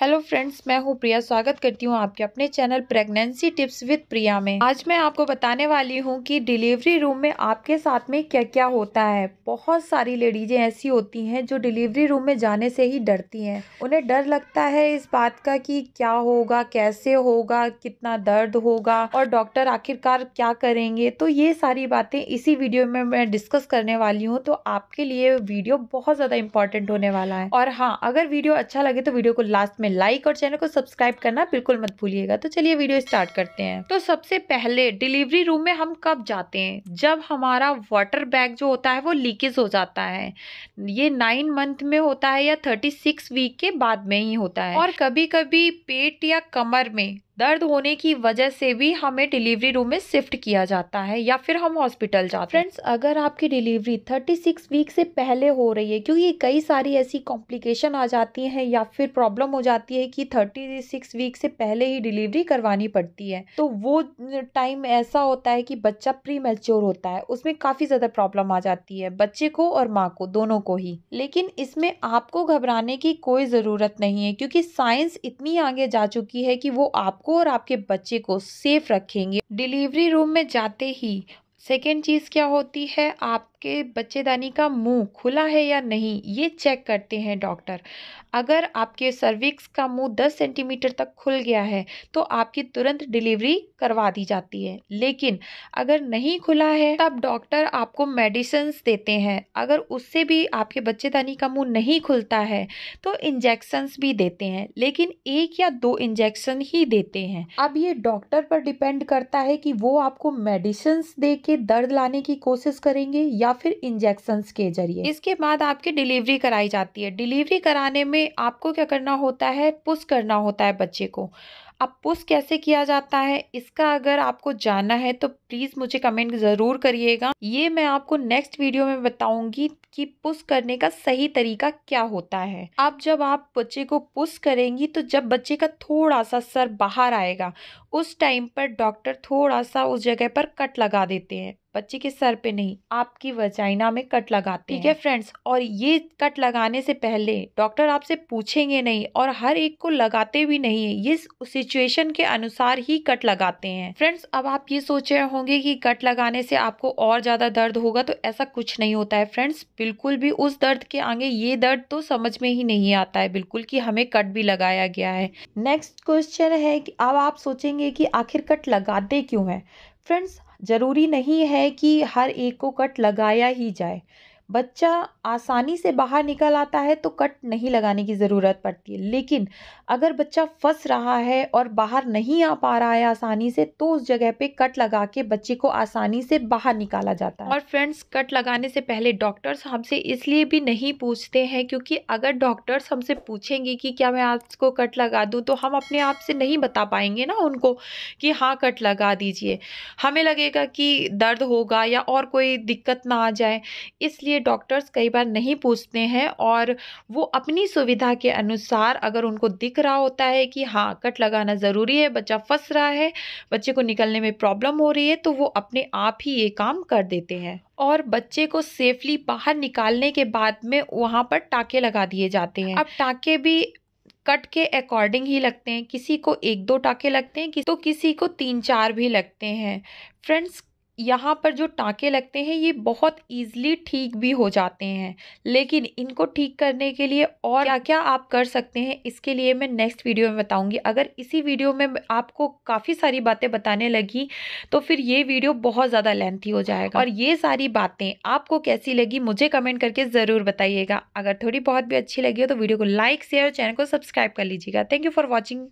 hello friends मैं हूँ प्रिया स्वागत करती हूँ आपके अपने channel pregnancy tips with Priya में आज मैं आपको बताने वाली हूँ कि डिलीवरी रूम में आपके साथ में क्या क्या होता है बहुत सारी लेडीजें ऐसी होती हैं जो डिलीवरी रूम में जाने से ही डरती हैं उन्हें डर लगता है इस बात का कि क्या होगा कैसे होगा कितना दर्द होगा और डॉक्टर आखिरकार क्या करेंगे तो ये सारी बातें इसी वीडियो में मैं डिस्कस करने वाली हूँ तो आपके लिए वीडियो बहुत ज़्यादा इंपॉर्टेंट होने वाला है और हाँ अगर वीडियो अच्छा लगे तो वीडियो को लास्ट में में लाइक और चैनल को सब्सक्राइब करना बिल्कुल मत भूलिएगा तो चलिए वीडियो स्टार्ट करते हैं तो सबसे पहले डिलीवरी रूम में हम कब जाते हैं जब हमारा वाटर बैग जो होता है वो लीकेज हो जाता है ये नाइन मंथ में होता है या थर्टी सिक्स वीक के बाद में ही होता है और कभी कभी पेट या कमर में दर्द होने की वजह से भी हमें डिलीवरी रूम में शिफ्ट किया जाता है या फिर हम हॉस्पिटल जाते हैं फ्रेंड्स अगर आपकी डिलीवरी 36 वीक से पहले हो रही है क्योंकि कई सारी ऐसी कॉम्प्लिकेशन आ जाती हैं या फिर प्रॉब्लम हो जाती है कि 36 वीक से पहले ही डिलीवरी करवानी पड़ती है तो वो टाइम ऐसा होता है कि बच्चा प्री मेच्योर होता है उसमें काफ़ी ज़्यादा प्रॉब्लम आ जाती है बच्चे को और माँ को दोनों को ही लेकिन इसमें आपको घबराने की कोई ज़रूरत नहीं है क्योंकि साइंस इतनी आगे जा चुकी है कि वो आप आपको और आपके बच्चे को सेफ रखेंगे डिलीवरी रूम में जाते ही सेकेंड चीज़ क्या होती है आप आपके बच्चेदानी का मुंह खुला है या नहीं ये चेक करते हैं डॉक्टर अगर आपके सर्विक्स का मुंह 10 सेंटीमीटर तक खुल गया है तो आपकी तुरंत डिलीवरी करवा दी जाती है लेकिन अगर नहीं खुला है तब डॉक्टर आपको मेडिसन्स देते हैं अगर उससे भी आपके बच्चेदानी का मुंह नहीं खुलता है तो इंजेक्शन्स भी देते हैं लेकिन एक या दो इंजेक्शन ही देते हैं अब ये डॉक्टर पर डिपेंड करता है कि वो आपको मेडिसिन दे के दर्द लाने की कोशिश करेंगे या या फिर इंजेक्शंस के जरिए इसके बाद आपकी डिलीवरी कराई जाती है डिलीवरी कराने में आपको क्या करना होता है पुश करना होता है बच्चे को अब पुश कैसे किया जाता है इसका अगर आपको जानना है तो प्लीज़ मुझे कमेंट ज़रूर करिएगा ये मैं आपको नेक्स्ट वीडियो में बताऊंगी कि पुश करने का सही तरीका क्या होता है अब जब आप बच्चे को पुश करेंगी तो जब बच्चे का थोड़ा सा सर बाहर आएगा उस टाइम पर डॉक्टर थोड़ा सा उस जगह पर कट लगा देते हैं बच्चे के सर पे नहीं आपकी वजाइना में कट लगाते ठीक है फ्रेंड्स और ये कट लगाने से पहले डॉक्टर आपसे पूछेंगे नहीं और हर एक को लगाते भी नहीं है ये सिचुएशन के अनुसार ही कट लगाते हैं फ्रेंड्स अब आप ये सोच रहे होंगे कि कट लगाने से आपको और ज़्यादा दर्द होगा तो ऐसा कुछ नहीं होता है फ्रेंड्स बिल्कुल भी उस दर्द के आगे ये दर्द तो समझ में ही नहीं आता है बिल्कुल की हमें कट भी लगाया गया है नेक्स्ट क्वेश्चन है कि अब आप सोचेंगे कि आखिर कट लगाते क्यों है फ्रेंड्स ज़रूरी नहीं है कि हर एक को कट लगाया ही जाए बच्चा आसानी से बाहर निकल आता है तो कट नहीं लगाने की ज़रूरत पड़ती है लेकिन अगर बच्चा फंस रहा है और बाहर नहीं आ पा रहा है आसानी से तो उस जगह पे कट लगा के बच्चे को आसानी से बाहर निकाला जाता है और फ्रेंड्स कट लगाने से पहले डॉक्टर्स हमसे इसलिए भी नहीं पूछते हैं क्योंकि अगर डॉक्टर्स हमसे पूछेंगे कि क्या मैं आपको कट लगा दूँ तो हम अपने आप से नहीं बता पाएंगे ना उनको कि हाँ कट लगा दीजिए हमें लगेगा कि दर्द होगा या और कोई दिक्कत ना आ जाए इसलिए लिए डॉक्टर्स कई बार नहीं पूछते हैं और वो अपनी सुविधा के अनुसार अगर उनको दिख रहा होता है कि हाँ कट लगाना ज़रूरी है बच्चा फंस रहा है बच्चे को निकलने में प्रॉब्लम हो रही है तो वो अपने आप ही ये काम कर देते हैं और बच्चे को सेफली बाहर निकालने के बाद में वहाँ पर टाँके लगा दिए जाते हैं अब टाँके भी कट के अकॉर्डिंग ही लगते हैं किसी को एक दो टाँके लगते हैं कि तो किसी को तीन चार भी लगते हैं फ्रेंड्स यहाँ पर जो टाँके लगते हैं ये बहुत ईज़िली ठीक भी हो जाते हैं लेकिन इनको ठीक करने के लिए और क्या क्या आप कर सकते हैं इसके लिए मैं नेक्स्ट वीडियो में बताऊँगी अगर इसी वीडियो में आपको काफ़ी सारी बातें बताने लगी तो फिर ये वीडियो बहुत ज़्यादा लेंथी हो जाएगा और ये सारी बातें आपको कैसी लगी मुझे कमेंट करके ज़रूर बताइएगा अगर थोड़ी बहुत भी अच्छी लगी हो तो वीडियो को लाइक शेयर चैनल को सब्सक्राइब कर लीजिएगा थैंक यू फॉर वॉचिंग